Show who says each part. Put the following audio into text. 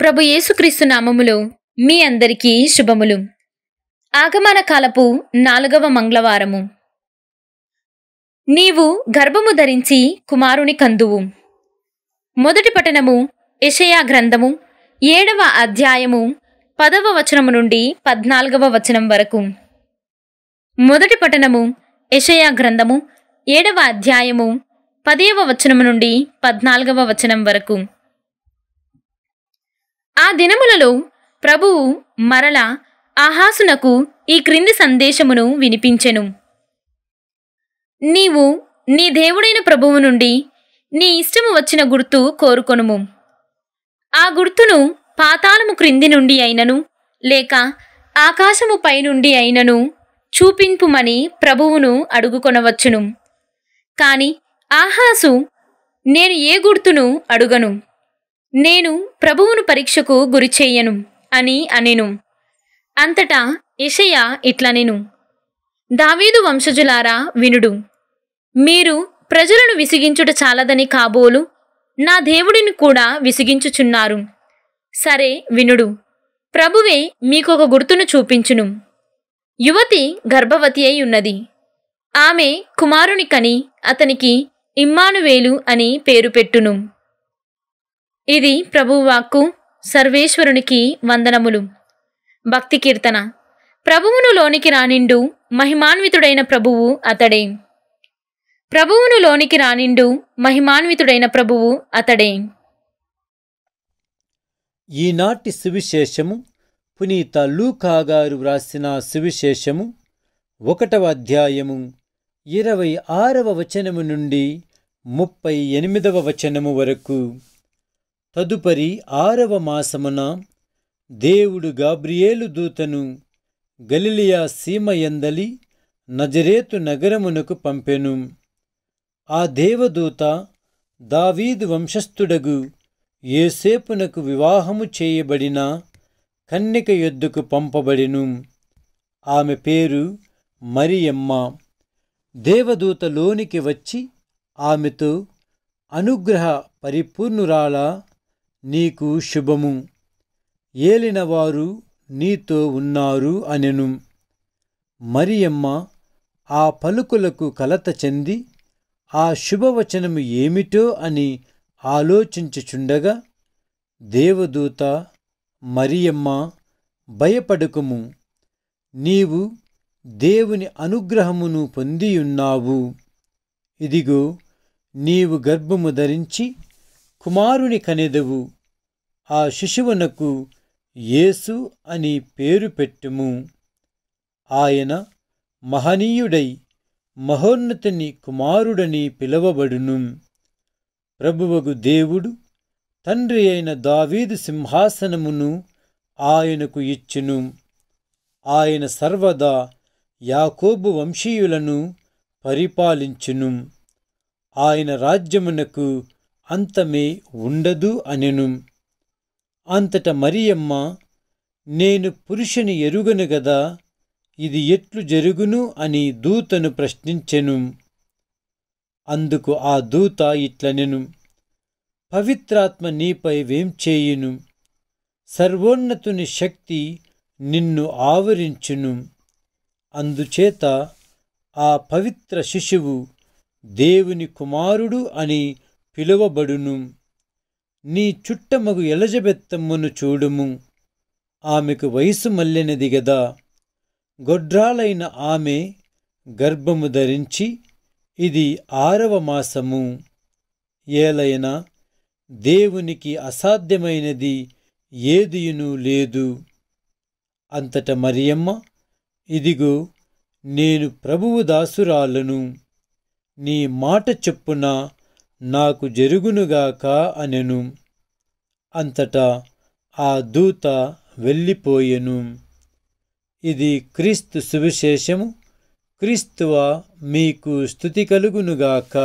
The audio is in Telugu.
Speaker 1: ప్రభు యేసుక్రీస్తు నామములో మీ అందరికీ శుభములు ఆగమన కాలపు నాలుగవ మంగళవారము నీవు గర్భము ధరించి కుమారుని కందువు మొదటి పఠనము యషయా గ్రంథము ఏడవ అధ్యాయము పదవ వచనము నుండి పద్నాలుగవ వచనం వరకు మొదటి పఠనము యషయా గ్రంథము ఏడవ అధ్యాయము పదవ వచనము నుండి పద్నాలుగవ వచనం వరకు ఆ దినములలో ప్రభువు మరల ఆహాసునకు ఈ క్రింది సందేశమును వినిపించెను నీవు నీ దేవుడైన ప్రభువు నుండి నీ ఇష్టము వచ్చిన గుర్తు కోరుకొనుము ఆ గుర్తును పాతాళము క్రింది నుండి అయినను లేక ఆకాశము పైనుండి అయినను చూపింపుమని ప్రభువును అడుగుకొనవచ్చును కాని ఆహాసు నేను ఏ గుర్తును అడుగను నేను ప్రభువును పరీక్షకు గురిచేయను అని అనెను అంతటా ఇషయ ఇట్లనెను దావీదు వంశజులారా వినుడు మీరు ప్రజలను విసిగించుట చాలదని కాబోలు నా దేవుడిని కూడా విసిగించుచున్నారు సరే వినుడు ప్రభువే మీకొక గుర్తును చూపించును యువతి గర్భవతి అయి ఉన్నది ఆమె కుమారుని కని అతనికి ఇమ్మానువేలు అని పేరు పెట్టును ఇది ప్రభువాక్కు సర్వేశ్వరునికి వందనములు భక్తి కీర్తన ప్రభువును లోనికి రానిండు మహిమాన్వితుడైన ప్రభువు అతడే ప్రభువును లోనికి రానిండు మహిమాన్వితుడైన ప్రభువు అతడే
Speaker 2: ఈనాటి సువిశేషము పునీత లూకాగారు వ్రాసిన సువిశేషము ఒకటవ అధ్యాయము ఇరవై ఆరవ వచనము నుండి ముప్పై ఎనిమిదవ వచనము వరకు తదుపరి ఆరవ మాసమున దేవుడు గాబ్రియేలు దూతను గలిలియా సీమయందలి నజరేతు నగరమునకు పంపెను ఆ దేవదూత దావీదు వంశస్థుడగు ఏసేపునకు వివాహము చేయబడిన కన్యక యొద్దుకు పంపబడిను ఆమె పేరు మరియమ్మ దేవదూతలోనికి వచ్చి ఆమెతో అనుగ్రహ పరిపూర్ణురాలా నీకు శుభము ఏలినవారు నీతో ఉన్నారు అనెను మరియమ్మ ఆ పలుకులకు కలత చెంది ఆ శుభవచనము ఏమిటో అని ఆలోచించుచుండగా దేవదూత మరియమ్మ భయపడుకుము నీవు దేవుని అనుగ్రహమును పొందియున్నావు ఇదిగో నీవు గర్భము ధరించి కుమారుని కనెదవు ఆ శిశువునకు యేసు అని పేరు పెట్టుము ఆయన మహనీయుడై మహోన్నతిని కుమారుడని పిలువబడును ప్రభువగు దేవుడు తండ్రి అయిన దావీదు సింహాసనమును ఆయనకు ఇచ్చును ఆయన సర్వదా యాకోబు వంశీయులను పరిపాలించును ఆయన రాజ్యమునకు అంతమే ఉండదు అనెను అంతట మరియమ్మ నేను పురుషుని ఎరుగను గదా ఇది ఎట్లు జరుగును అని దూతను ప్రశ్నించెను అందుకు ఆ దూత ఇట్లనెను పవిత్రాత్మ నీపై వేం చేయును సర్వోన్నతుని శక్తి నిన్ను ఆవరించును అందుచేత ఆ పవిత్ర శిశువు దేవుని కుమారుడు అని పిలువబడును నీ చుట్టమగు ఎలజబెత్తమ్మను చూడుము ఆమెకు వయసు మల్లినది గదా గొడ్రాలైన ఆమె గర్భము ధరించి ఇది ఆరవ మాసము ఏలైన దేవునికి అసాధ్యమైనది ఏదియును లేదు అంతట మరియమ్మ ఇదిగో నేను ప్రభువు దాసురాలను నీ మాట చెప్పున నాకు జరుగునుగాక అనెను అంతటా ఆ దూత వెళ్ళిపోయెను ఇది క్రీస్తు సువిశేషము క్రీస్తువ మీకు స్థుతి కలుగునుగాక